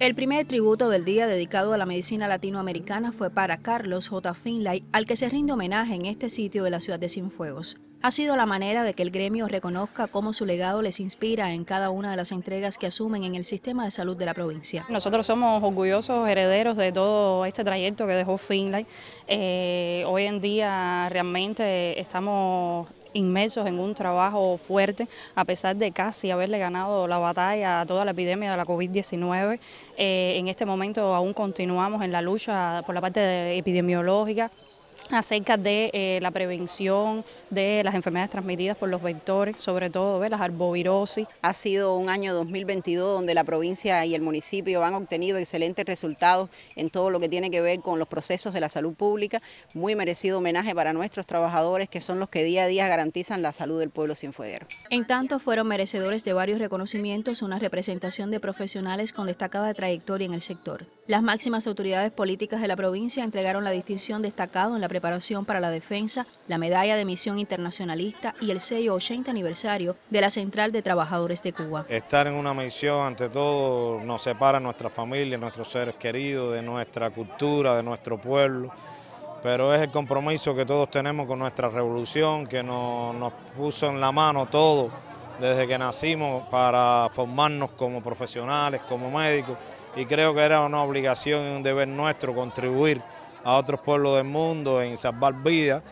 El primer tributo del día dedicado a la medicina latinoamericana fue para Carlos J. Finlay, al que se rinde homenaje en este sitio de la ciudad de Cienfuegos ha sido la manera de que el gremio reconozca cómo su legado les inspira en cada una de las entregas que asumen en el sistema de salud de la provincia. Nosotros somos orgullosos herederos de todo este trayecto que dejó Finlay. Eh, hoy en día realmente estamos inmersos en un trabajo fuerte, a pesar de casi haberle ganado la batalla a toda la epidemia de la COVID-19. Eh, en este momento aún continuamos en la lucha por la parte epidemiológica, acerca de eh, la prevención de las enfermedades transmitidas por los vectores, sobre todo de las arbovirosis. Ha sido un año 2022 donde la provincia y el municipio han obtenido excelentes resultados en todo lo que tiene que ver con los procesos de la salud pública. Muy merecido homenaje para nuestros trabajadores que son los que día a día garantizan la salud del pueblo sin fueguero. En tanto, fueron merecedores de varios reconocimientos una representación de profesionales con destacada trayectoria en el sector. Las máximas autoridades políticas de la provincia entregaron la distinción destacado en la preparación para la defensa, la medalla de misión internacionalista y el sello 80 aniversario de la Central de Trabajadores de Cuba. Estar en una misión, ante todo, nos separa nuestra familia, nuestros seres queridos, de nuestra cultura, de nuestro pueblo, pero es el compromiso que todos tenemos con nuestra revolución, que nos puso en la mano todo desde que nacimos para formarnos como profesionales, como médicos, y creo que era una obligación y un deber nuestro contribuir a otros pueblos del mundo en salvar vidas.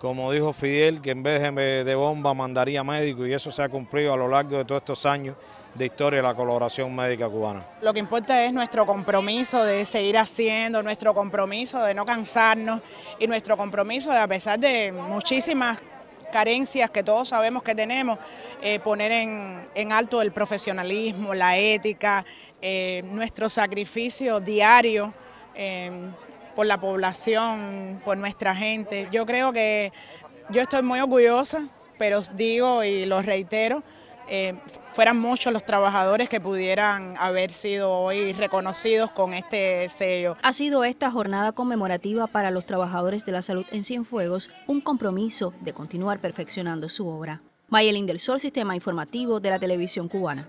Como dijo Fidel, que en vez de bomba mandaría médico y eso se ha cumplido a lo largo de todos estos años de historia de la colaboración médica cubana. Lo que importa es nuestro compromiso de seguir haciendo, nuestro compromiso de no cansarnos y nuestro compromiso de a pesar de muchísimas carencias que todos sabemos que tenemos, eh, poner en, alto el profesionalismo, la ética, eh, nuestro sacrificio diario eh, por la población, por nuestra gente. Yo creo que yo estoy muy orgullosa, pero digo y lo reitero, eh, fueran muchos los trabajadores que pudieran haber sido hoy reconocidos con este sello. Ha sido esta jornada conmemorativa para los trabajadores de la salud en Cienfuegos un compromiso de continuar perfeccionando su obra. Mayelin del Sol, Sistema Informativo de la Televisión Cubana.